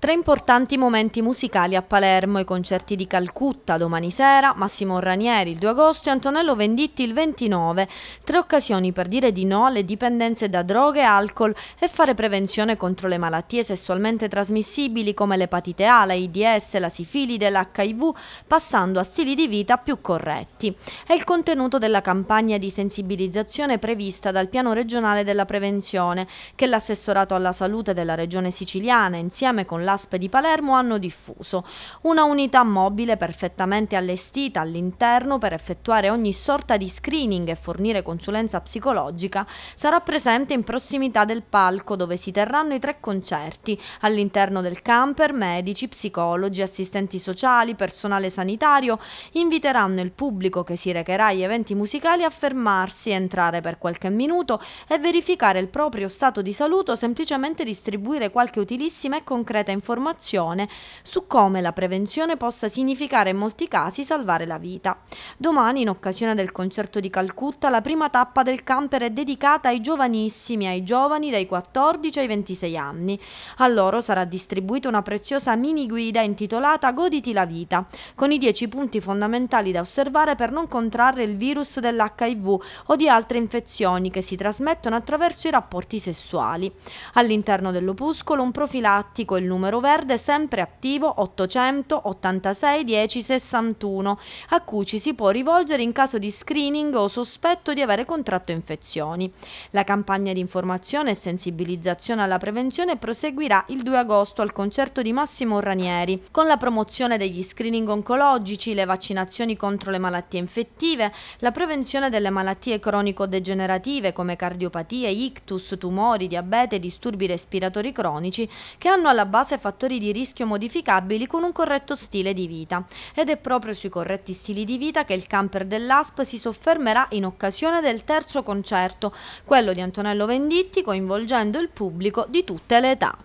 Tre importanti momenti musicali a Palermo, i concerti di Calcutta domani sera, Massimo Ranieri il 2 agosto e Antonello Venditti il 29, tre occasioni per dire di no alle dipendenze da droghe e alcol e fare prevenzione contro le malattie sessualmente trasmissibili come l'epatite A, l'AIDS, la sifilide, l'HIV, passando a stili di vita più corretti. È il contenuto della campagna di sensibilizzazione prevista dal piano regionale della prevenzione che l'assessorato alla salute della regione siciliana insieme con la dell'ASP di Palermo hanno diffuso. Una unità mobile perfettamente allestita all'interno per effettuare ogni sorta di screening e fornire consulenza psicologica sarà presente in prossimità del palco dove si terranno i tre concerti all'interno del camper medici, psicologi, assistenti sociali, personale sanitario inviteranno il pubblico che si recherà agli eventi musicali a fermarsi, entrare per qualche minuto e verificare il proprio stato di salute o semplicemente distribuire qualche utilissima e concreta informazione informazione su come la prevenzione possa significare in molti casi salvare la vita. Domani, in occasione del concerto di Calcutta, la prima tappa del camper è dedicata ai giovanissimi, ai giovani dai 14 ai 26 anni. A loro sarà distribuita una preziosa mini guida intitolata Goditi la vita, con i 10 punti fondamentali da osservare per non contrarre il virus dell'HIV o di altre infezioni che si trasmettono attraverso i rapporti sessuali. All'interno dell'opuscolo un profilattico il numero numero verde sempre attivo 886 10 61 a cui ci si può rivolgere in caso di screening o sospetto di avere contratto infezioni. La campagna di informazione e sensibilizzazione alla prevenzione proseguirà il 2 agosto al concerto di Massimo Ranieri con la promozione degli screening oncologici, le vaccinazioni contro le malattie infettive, la prevenzione delle malattie cronico-degenerative come cardiopatie, ictus, tumori, diabete, e disturbi respiratori cronici che hanno alla base fattori di rischio modificabili con un corretto stile di vita. Ed è proprio sui corretti stili di vita che il camper dell'ASP si soffermerà in occasione del terzo concerto, quello di Antonello Venditti, coinvolgendo il pubblico di tutte le età.